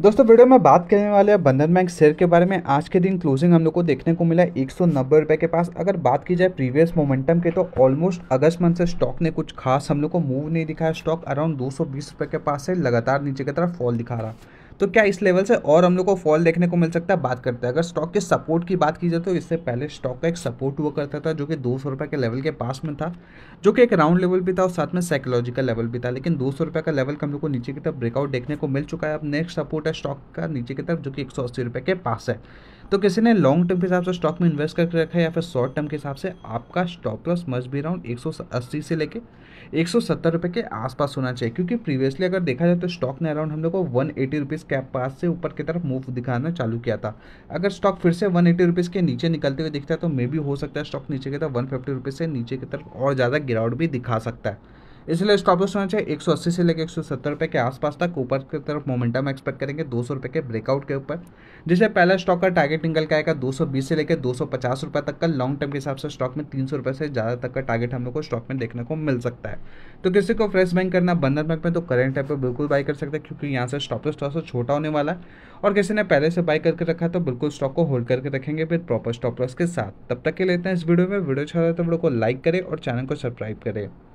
दोस्तों वीडियो में बात करने वाले हैं बंधन बैंक शेयर के बारे में आज के दिन क्लोजिंग हम लोग को देखने को मिला एक सौ के पास अगर बात की जाए प्रीवियस मोमेंटम के तो ऑलमोस्ट अगस्त मंथ से स्टॉक ने कुछ खास हम लोग को मूव नहीं दिखाया स्टॉक अराउंड दो सौ के पास से लगातार नीचे की तरफ फॉल दिखा रहा तो क्या इस लेवल से और हम लोग को फॉल देखने को मिल सकता है बात करते हैं अगर स्टॉक के सपोर्ट की बात की जाए तो इससे पहले स्टॉक का एक सपोर्ट हुआ करता था जो कि दो सौ के लेवल के पास में था जो कि एक राउंड लेवल भी था और साथ में साइकोलॉजिकल लेवल भी था लेकिन दो सौ का लेवल हम लोग को नीचे की तरफ ब्रेकआउट देखने को मिल चुका है अब नेक्स्ट सपोर्ट है स्टॉक का नीचे की तरफ जो कि एक सौ के पास है तो किसी ने लॉन्ग टर्म के हिसाब से स्टॉक में इन्वेस्ट करके रखा है या फिर शॉर्ट टर्म के हिसाब से आपका स्टॉक लॉस मस्ट भी अराउंड 180 से लेके एक सौ के आसपास होना चाहिए क्योंकि प्रीवियसली अगर देखा जाए तो स्टॉक ने अराउंड हम लोग को वन एटी के पास से ऊपर की तरफ मूव दिखाना चालू किया था अगर स्टॉक फिर से वन एटी के नीचे निकलते हुए दिखता है तो मे भी हो सकता है स्टॉक नीचे की तरफ वन फिफ्टी से नीचे की तरफ और ज़्यादा गिरावट भी दिखा सकता है इसलिए स्टॉप लॉस होना चाहिए 180 से लेकर 170 रुपए के आसपास तक ऊपर की तरफ मोमेंटम एक्सपेक्ट करेंगे 200 रुपए के ब्रेकआउट के ऊपर जिससे पहला स्टॉक का टारगेट निकल के आएगा 220 से लेकर 250 रुपए तक का लॉन्ग टर्म के हिसाब से स्टॉक में 300 रुपए से ज़्यादा तक का टारगेट हम लोग को स्टॉक में देखने को मिल सकता है तो किसी को फ्रेश बैंक करना बंधन बैंक में तो करेंट टाइप पर बिल्कुल बाई कर सकते हैं क्योंकि यहाँ से स्टॉप लॉस तो थोड़ा सा छोटा होने वाला है और किसी ने पहले से बाई करके रखा तो बिल्कुल स्टॉक को होल्ड करके रखेंगे फिर प्रॉपर स्टॉप लॉस के साथ तब तक के लेते हैं इस वीडियो में वीडियो अच्छा है तो वीडियो को लाइक करें और चैनल को सब्सक्राइब करें